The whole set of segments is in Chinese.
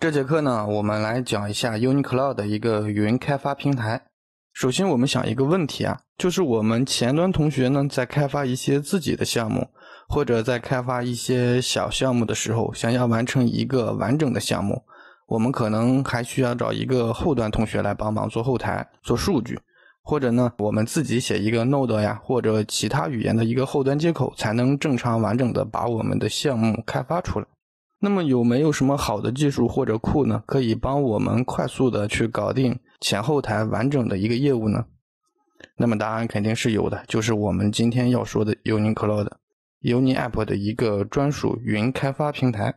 这节课呢，我们来讲一下 Unicloud 的一个云开发平台。首先，我们想一个问题啊，就是我们前端同学呢，在开发一些自己的项目，或者在开发一些小项目的时候，想要完成一个完整的项目，我们可能还需要找一个后端同学来帮忙做后台、做数据，或者呢，我们自己写一个 Node 呀，或者其他语言的一个后端接口，才能正常完整的把我们的项目开发出来。那么有没有什么好的技术或者库呢？可以帮我们快速的去搞定前后台完整的一个业务呢？那么答案肯定是有的，就是我们今天要说的 UniCloud，UniApp 的一个专属云开发平台。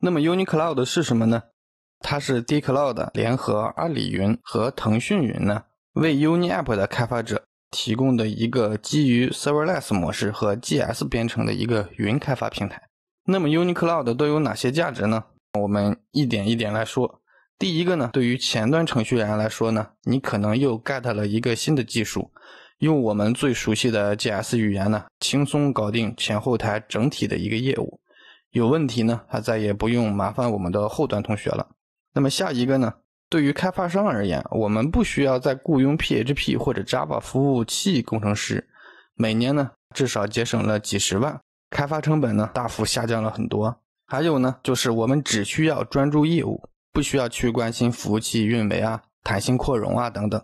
那么 UniCloud 是什么呢？它是 d e c l o u d 联合阿里云和腾讯云呢，为 UniApp 的开发者提供的一个基于 Serverless 模式和 GS 编程的一个云开发平台。那么，Unicloud 都有哪些价值呢？我们一点一点来说。第一个呢，对于前端程序员来说呢，你可能又 get 了一个新的技术，用我们最熟悉的 JS 语言呢，轻松搞定前后台整体的一个业务。有问题呢，他再也不用麻烦我们的后端同学了。那么下一个呢，对于开发商而言，我们不需要再雇佣 PHP 或者 Java 服务器工程师，每年呢至少节省了几十万。开发成本呢大幅下降了很多，还有呢，就是我们只需要专注业务，不需要去关心服务器运维啊、弹性扩容啊等等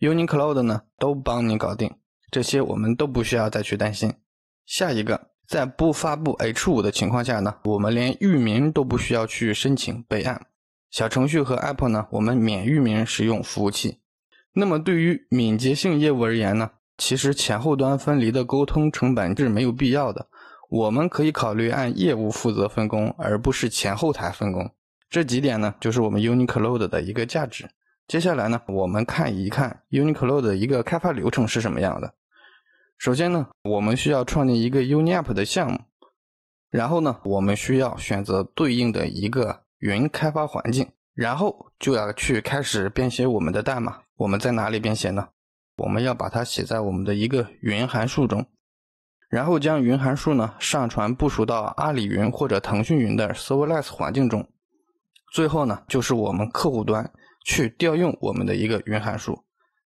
，Unicloud 呢都帮你搞定，这些我们都不需要再去担心。下一个，在不发布 H 五的情况下呢，我们连域名都不需要去申请备案。小程序和 App 呢，我们免域名使用服务器。那么对于敏捷性业务而言呢，其实前后端分离的沟通成本是没有必要的。我们可以考虑按业务负责分工，而不是前后台分工。这几点呢，就是我们 u n i q l o d 的一个价值。接下来呢，我们看一看 u n i q l o d 的一个开发流程是什么样的。首先呢，我们需要创建一个 UniApp 的项目，然后呢，我们需要选择对应的一个云开发环境，然后就要去开始编写我们的代码。我们在哪里编写呢？我们要把它写在我们的一个云函数中。然后将云函数呢上传部署到阿里云或者腾讯云的 Serverless 环境中，最后呢就是我们客户端去调用我们的一个云函数。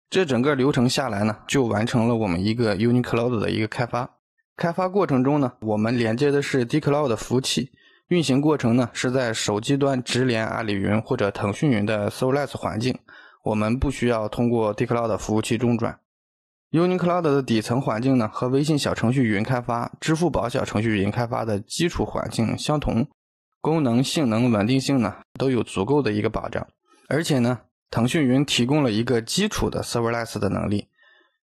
这整个流程下来呢就完成了我们一个 Unicloud 的一个开发。开发过程中呢我们连接的是 DCloud 的服务器，运行过程呢是在手机端直连阿里云或者腾讯云的 Serverless 环境，我们不需要通过 DCloud 服务器中转。Unicloud 的底层环境呢，和微信小程序云开发、支付宝小程序云开发的基础环境相同，功能、性能、稳定性呢都有足够的一个保障。而且呢，腾讯云提供了一个基础的 Serverless 的能力，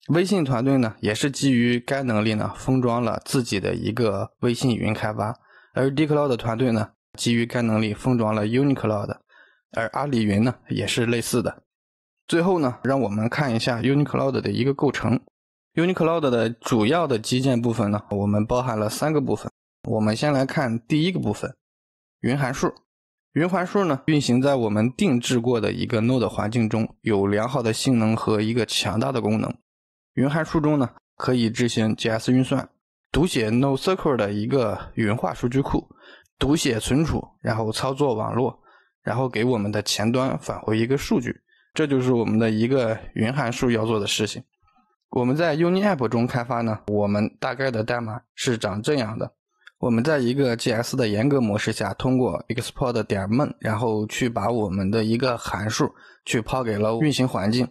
微信团队呢也是基于该能力呢封装了自己的一个微信云开发，而 Dcloud 团队呢基于该能力封装了 Unicloud，而阿里云呢也是类似的。最后呢，让我们看一下 Unicloud 的一个构成。Unicloud 的主要的基建部分呢，我们包含了三个部分。我们先来看第一个部分，云函数。云函数呢，运行在我们定制过的一个 Node 环境中，有良好的性能和一个强大的功能。云函数中呢，可以执行 JS 运算、读写 NoSQL 的一个云化数据库、读写存储，然后操作网络，然后给我们的前端返回一个数据。这就是我们的一个云函数要做的事情。我们在 UniApp 中开发呢，我们大概的代码是长这样的。我们在一个 GS 的严格模式下，通过 export .run，然后去把我们的一个函数去抛给了运行环境。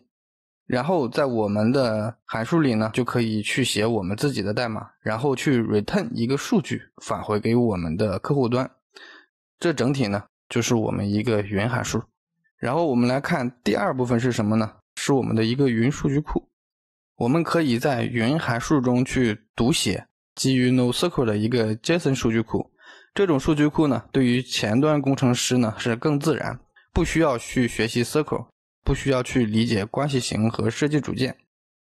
然后在我们的函数里呢，就可以去写我们自己的代码，然后去 return 一个数据返回给我们的客户端。这整体呢，就是我们一个云函数。然后我们来看第二部分是什么呢？是我们的一个云数据库，我们可以在云函数中去读写基于 NoSQL 的一个 JSON 数据库。这种数据库呢，对于前端工程师呢是更自然，不需要去学习 SQL，不需要去理解关系型和设计组件，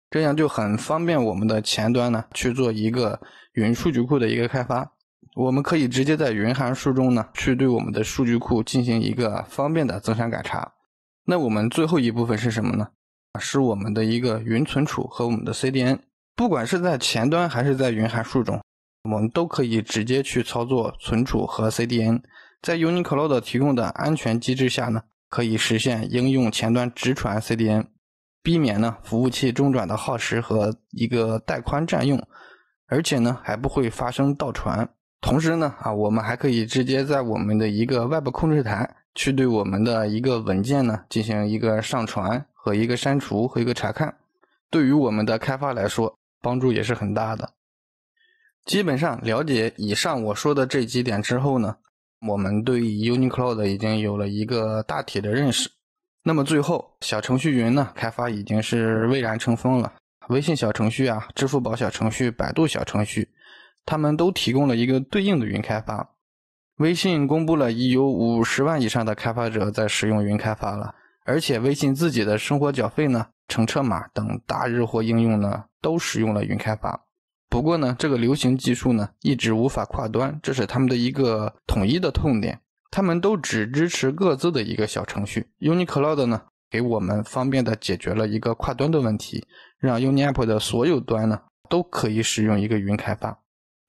这样就很方便我们的前端呢去做一个云数据库的一个开发。我们可以直接在云函数中呢，去对我们的数据库进行一个方便的增删改查。那我们最后一部分是什么呢？是我们的一个云存储和我们的 CDN。不管是在前端还是在云函数中，我们都可以直接去操作存储和 CDN。在 Unicloud 提供的安全机制下呢，可以实现应用前端直传 CDN，避免呢服务器中转的耗时和一个带宽占用，而且呢还不会发生倒传。同时呢，啊，我们还可以直接在我们的一个外部控制台去对我们的一个文件呢进行一个上传和一个删除和一个查看，对于我们的开发来说帮助也是很大的。基本上了解以上我说的这几点之后呢，我们对 UniCloud 已经有了一个大体的认识。那么最后，小程序云呢开发已经是蔚然成风了。微信小程序啊，支付宝小程序，百度小程序。他们都提供了一个对应的云开发，微信公布了已有五十万以上的开发者在使用云开发了，而且微信自己的生活缴费呢、乘车码等大日货应用呢都使用了云开发。不过呢，这个流行技术呢一直无法跨端，这是他们的一个统一的痛点。他们都只支持各自的一个小程序，uni cloud 呢给我们方便的解决了一个跨端的问题，让 uni app 的所有端呢都可以使用一个云开发。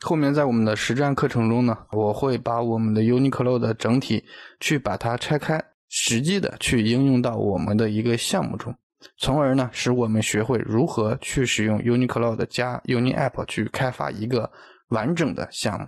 后面在我们的实战课程中呢，我会把我们的 u n i q l o 的整体去把它拆开，实际的去应用到我们的一个项目中，从而呢使我们学会如何去使用 u n i q l o 的加 Uniapp 去开发一个完整的项目。